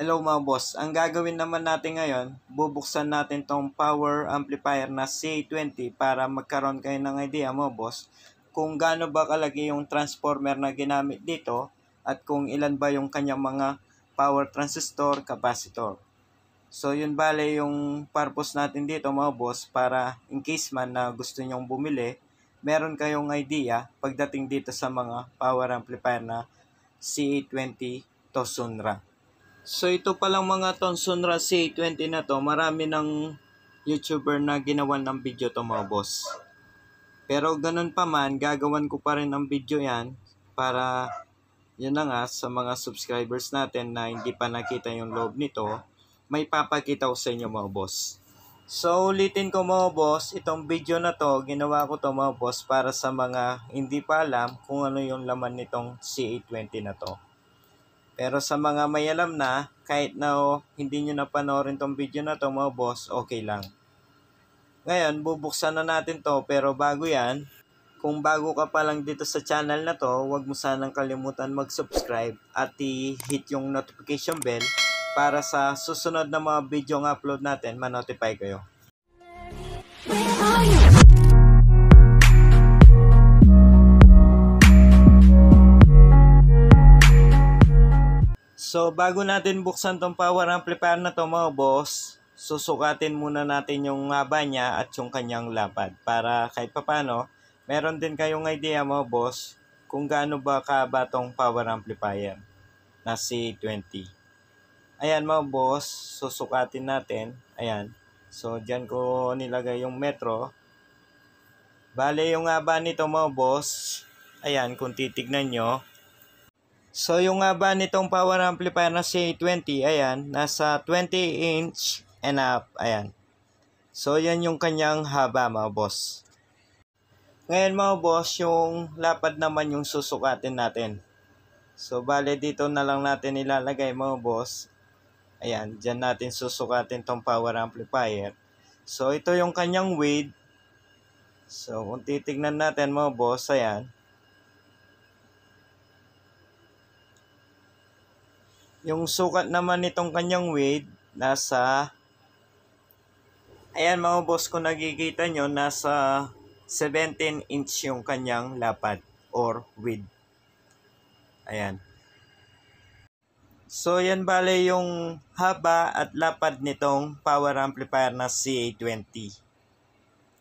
Hello mga boss, ang gagawin naman natin ngayon, bubuksan natin tong power amplifier na C20 para magkaroon kayo ng idea mo boss kung gaano ba kalagi yung transformer na ginamit dito at kung ilan ba yung kanyang mga power transistor capacitor. So yun bale yung purpose natin dito mga boss para in case man na gusto nyong bumili, meron kayong idea pagdating dito sa mga power amplifier na C20 Tosunra. So ito palang mga Tonsonra C20 na to, marami ng YouTuber na ginawan ng video to mga boss. Pero ganun pa man, gagawan ko pa rin ang video yan para yun na nga sa mga subscribers natin na hindi pa nakita yung loob nito, may papakita ko sa inyo mga boss. So ulitin ko mga boss, itong video na to, ginawa ko to mga boss para sa mga hindi pa alam kung ano yung laman nitong C820 na to. Pero sa mga may alam na, kahit na oh, hindi nyo napanoorin tong video na to mga boss, okay lang. Ngayon, bubuksan na natin to pero bago yan, kung bago ka pa lang dito sa channel na to, huwag mo sanang kalimutan mag-subscribe at i-hit yung notification bell para sa susunod na mga video ng upload natin, manotify kayo. Where are you? So, bago natin buksan tong power amplifier na to mga boss, susukatin muna natin yung haba niya at yung kanyang lapad para kahit papano, meron din kayong idea mga boss kung gaano ba kahaba tong power amplifier na C20. Ayan mga boss, susukatin natin. Ayan. So, dyan ko nilagay yung metro. Bale, yung haba nito mga boss, ayan, kung titignan nyo, So, yung nga ba nitong power amplifier na C20, ayan, nasa 20 inch and up, ayan. So, yan yung kanyang haba mga boss. Ngayon mga boss, yung lapad naman yung susukatin natin. So, bale dito na lang natin ilalagay mga boss. Ayan, dyan natin susukatin tong power amplifier. So, ito yung kanyang width. So, kung titignan natin mga boss, ayan. Yung sukat naman nitong kanyang weight, nasa, ayan mga boss ko nakikita nyo, nasa 17 inch yung kanyang lapad or width. Ayan. So, yan bale yung haba at lapad nitong power amplifier na CA20.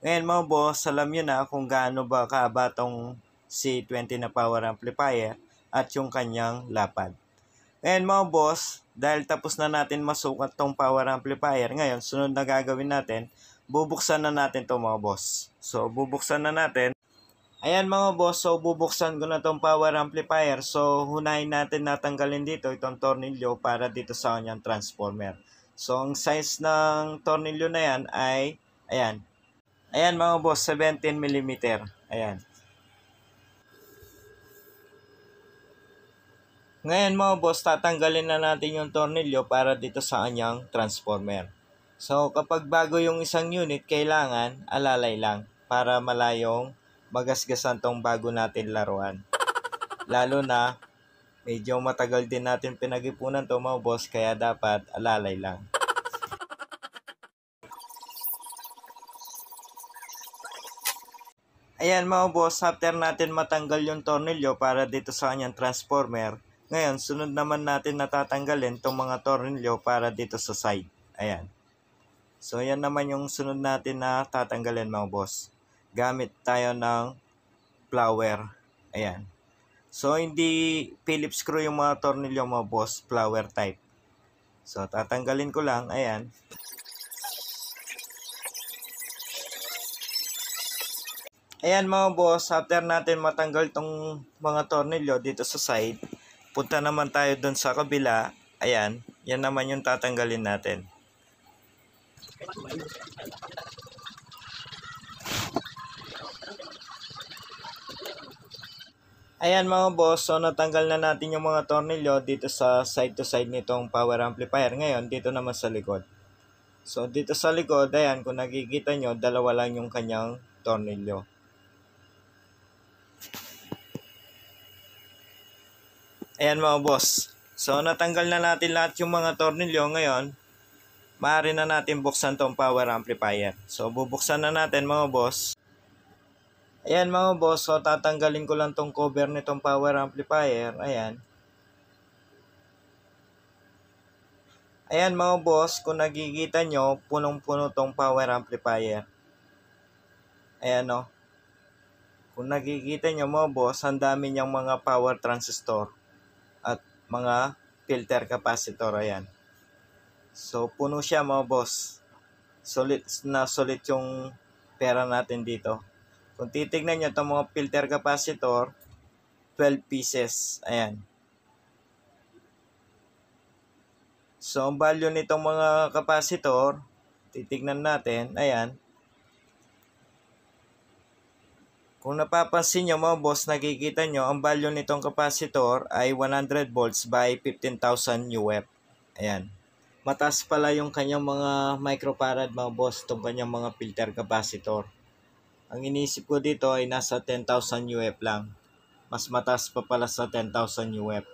Ngayon mga boss, alam nyo na kung gaano ba kaaba tong c 20 na power amplifier at yung kanyang lapad. And mga boss, dahil tapos na natin masukat tong power amplifier, ngayon sunod na gagawin natin, bubuksan na natin to mga boss. So bubuksan na natin. Ayan mga boss, so bubuksan ko na tong power amplifier. So hunahin natin natanggalin dito itong tornilyo para dito sa kanyang transformer. So ang size ng tornilyo na yan ay, ayan. Ayan mga boss, 17 mm. Ayan. Ngayon mga boss, tatanggalin na natin yung tornilyo para dito sa kanyang transformer. So kapag bago yung isang unit, kailangan alalay lang para malayong magasgasan tong bago natin laruan. Lalo na, medyo matagal din natin pinag-ipunan to mga boss, kaya dapat alalay lang. Ayan mga boss, after natin matanggal yung tornilyo para dito sa kanyang transformer, ngayon, sunod naman natin natatanggalin itong mga tornilyo para dito sa side. Ayan. So, ayan naman yung sunod natin na tatanggalin mga boss. Gamit tayo ng flower. Ayan. So, hindi Phillips screw yung mga tornilyo mga boss. Flower type. So, tatanggalin ko lang. Ayan. Ayan mga boss, after natin matanggal tong mga tornilyo dito sa side, Punta naman tayo dun sa kabila. Ayan, yan naman yung tatanggalin natin. Ayan mga boss, so natanggal na natin yung mga tornilyo dito sa side to side nitong power amplifier. Ngayon, dito naman sa likod. So dito sa likod, ayan, kung nakikita nyo, dalawa lang yung kanyang tornilyo. Ayan mga boss. So natanggal na natin lahat yung mga tornilyo ngayon. Maaari na natin buksan tong power amplifier. So bubuksan na natin mga boss. Ayan mga boss. So tatanggalin ko lang tong cover nitong power amplifier. Ayan. Ayan mga boss, kung nakikita nyo, punong-puno tong power amplifier. Ayan o. Kung nakikita nyo mga boss, ang dami niyang mga power transistor mga filter capacitor. Ayan. So, puno siya mga boss. Solid na solid yung pera natin dito. Kung titignan niyo tong mga filter capacitor, 12 pieces. Ayan. So, ang value nitong mga capacitor, titignan natin, ayan, Kung napapansin nyo mga boss, nakikita nyo ang value nitong kapasitor ay 100 volts by 15,000 UF. Ayan. Mataas pala yung kanyang mga microfarad mga boss, itong kanyang mga filter capacitor. Ang iniisip ko dito ay nasa 10,000 UF lang. Mas mataas pa pala sa 10,000 UF.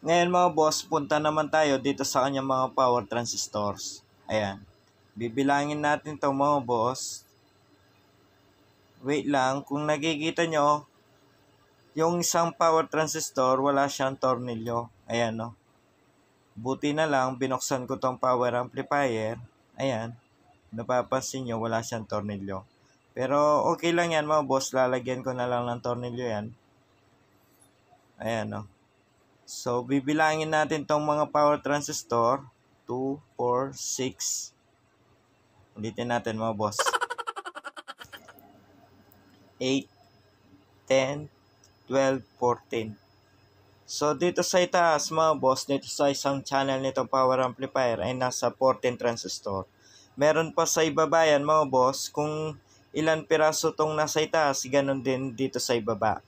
Ngayon mga boss, punta naman tayo dito sa kanyang mga power transistors. Ayan. Bibilangin natin to mga boss wait lang, kung nakikita nyo, yung isang power transistor, wala siyang tornilyo. Ayan, no? Buti na lang, binuksan ko tong power amplifier. Ayan. Napapansin nyo, wala siyang tornilyo. Pero, okay lang yan, mga boss. Lalagyan ko na lang ng tornilyo yan. Ayan, no? So, bibilangin natin tong mga power transistor. 2, 4, 6. Ulitin natin, mga boss. 8, 10, 12, 14. So, dito sa itaas mga boss, dito sa isang channel nitong power amplifier ay nasa 14 transistor. Meron pa sa ibaba yan mga boss, kung ilan piraso tong nasa itaas, ganun din dito sa ibaba.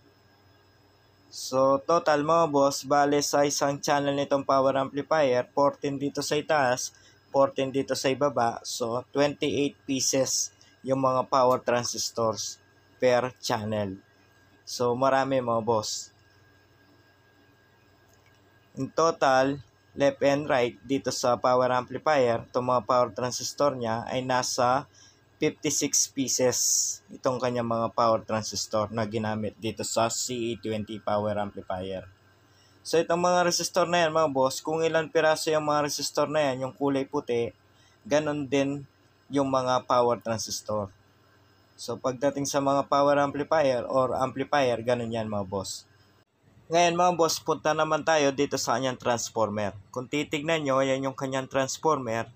So, total mga boss, bale sa isang channel nitong power amplifier, 14 dito sa itaas, 14 dito sa ibaba. So, 28 pieces yung mga power transistors per channel. So, marami mga boss. In total, left and right dito sa power amplifier, itong mga power transistor niya ay nasa 56 pieces itong kanyang mga power transistor na ginamit dito sa CE20 power amplifier. So itong mga resistor na yan mga boss, kung ilan piraso yung mga resistor na yan, yung kulay puti, ganun din yung mga power transistor. So pagdating sa mga power amplifier or amplifier, ganun yan mga boss. Ngayon mga boss, punta naman tayo dito sa kanyang transformer. Kung titignan nyo, ayan yung kanyang transformer.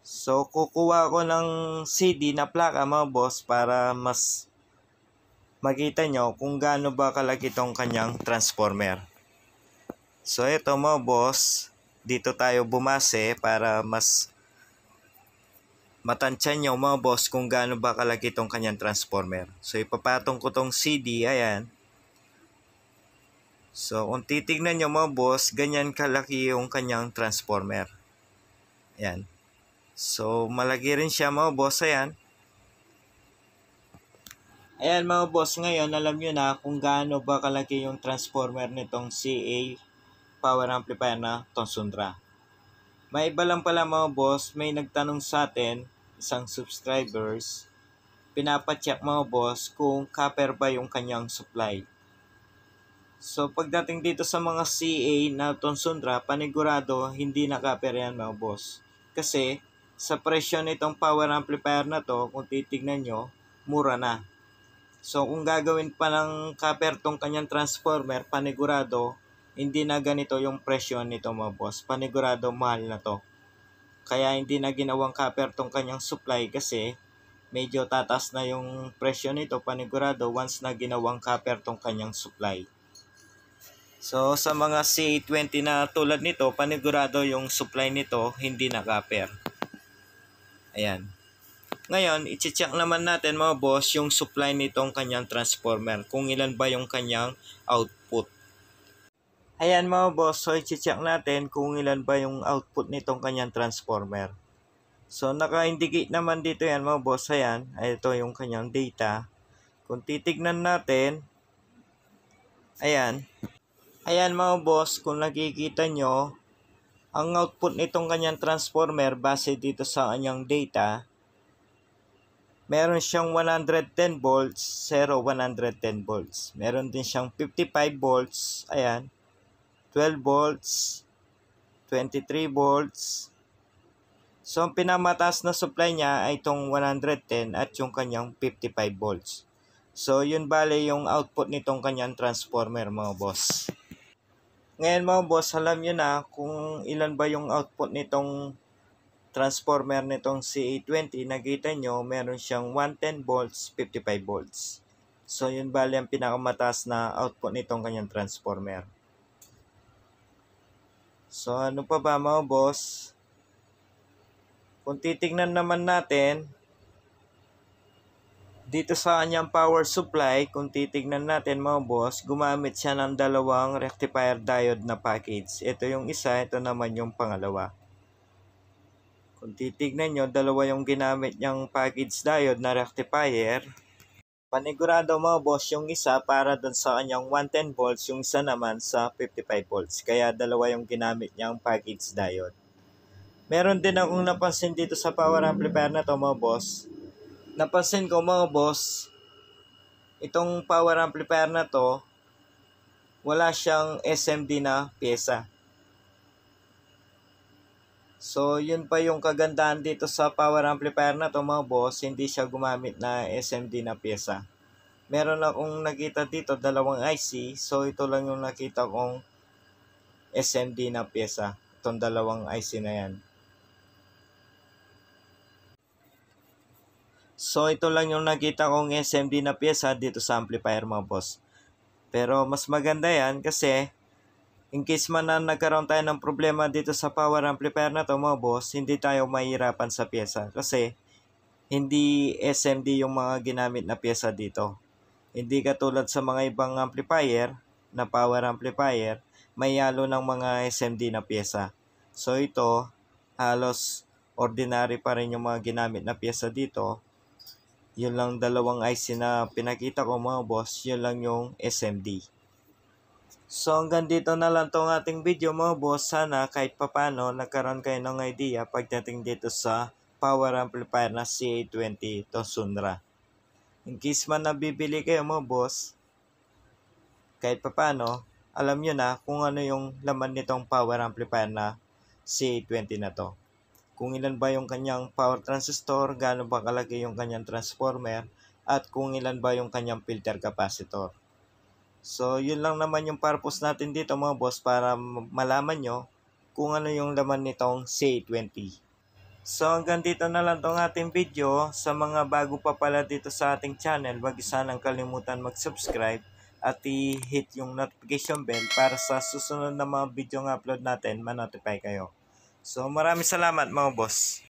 So kukuha ko ng CD na plaka mga boss para mas makita nyo kung gaano ba kalaki tong kanyang transformer. So ito mga boss, dito tayo bumase para mas matansyan nyo oh, mga boss kung gaano ba kalaki itong kanyang transformer. So ipapatong ko tong CD, ayan. So kung titignan niyo mga boss, ganyan kalaki yung kanyang transformer. Ayan. So malaki rin siya mga boss, ayan. Ayan mga boss, ngayon alam niyo na kung gaano ba kalaki yung transformer nitong CA power amplifier na Tonsundra. May iba lang pala mga boss, may nagtanong sa atin, isang subscribers, pinapacheck mga boss kung copper ba yung kanyang supply. So pagdating dito sa mga CA na Tonsundra, panigurado hindi na copper yan mga boss. Kasi sa presyo nitong power amplifier na to, kung titignan nyo, mura na. So kung gagawin pa ng copper tong kanyang transformer, panigurado hindi na ganito yung presyon nito mga boss. Panigurado mahal na to. Kaya hindi na ginawang copper tong kanyang supply kasi medyo tatas na yung presyon nito panigurado once na ginawang copper tong kanyang supply. So sa mga C20 na tulad nito panigurado yung supply nito hindi na copper. Ayan. Ngayon, iti-check naman natin mga boss yung supply nitong kanyang transformer. Kung ilan ba yung kanyang output. Ayan mga boss, so i-check natin kung ilan ba yung output nitong kanyang transformer. So naka-indicate naman dito yan mga boss, ayan, ito yung kanyang data. Kung titignan natin, ayan, ayan mga boss, kung nakikita nyo, ang output nitong kanyang transformer base dito sa kanyang data, meron siyang 110 volts, 0, 110 volts. Meron din siyang 55 volts, ayan, 12 volts, 23 volts. So, ang pinamataas na supply niya ay itong 110 at yung kanyang 55 volts. So, yun bale yung output nitong kanyang transformer mga boss. Ngayon mga boss, alam nyo na kung ilan ba yung output nitong transformer nitong CA20. Nakita nyo, meron siyang 110 volts, 55 volts. So, yun bale ang pinakamataas na output nitong kanyang transformer. So, ano pa ba mga boss? Kung titignan naman natin, dito sa kanyang power supply, kung titignan natin mga boss, gumamit siya ng dalawang rectifier diode na package. Ito yung isa, ito naman yung pangalawa. Kung titignan nyo, dalawa yung ginamit niyang package diode na rectifier. Panigurado mo boss yung isa para doon sa kanyang 110 volts, yung isa naman sa 55 volts. Kaya dalawa yung ginamit niyang package diode. Meron din akong napansin dito sa power amplifier na to mga boss. Napansin ko mga boss, itong power amplifier na to, wala siyang SMD na pyesa. So, yun pa yung kagandahan dito sa power amplifier na to mga boss. Hindi siya gumamit na SMD na pyesa. Meron akong nakita dito, dalawang IC. So, ito lang yung nakita kong SMD na pyesa. Itong dalawang IC na yan. So, ito lang yung nakita kong SMD na pyesa dito sa amplifier mga boss. Pero, mas maganda yan kasi In case man na nagkaroon tayo ng problema dito sa power amplifier na to mga boss, hindi tayo mahirapan sa pyesa kasi hindi SMD yung mga ginamit na pyesa dito. Hindi katulad sa mga ibang amplifier na power amplifier, may halo ng mga SMD na pyesa. So ito, halos ordinary pa rin yung mga ginamit na pyesa dito. Yun lang dalawang IC na pinakita ko mga boss, yun lang yung SMD. So hanggang dito na lang tong ating video mo boss. Sana kahit papano nagkaroon kayo ng idea pagdating dito sa power amplifier na CA20 to Sundra. In case man nabibili kayo mo boss, kahit papano, alam nyo na kung ano yung laman nitong power amplifier na CA20 na to. Kung ilan ba yung kanyang power transistor, gaano ba kalaki yung kanyang transformer, at kung ilan ba yung kanyang filter capacitor. So, yun lang naman yung purpose natin dito mga boss para malaman nyo kung ano yung laman nitong c 20 So, hanggang dito na lang tong ating video. Sa mga bago pa pala dito sa ating channel, wag sanang kalimutan mag-subscribe at i-hit yung notification bell para sa susunod na mga video ng upload natin, manotify kayo. So, maraming salamat mga boss.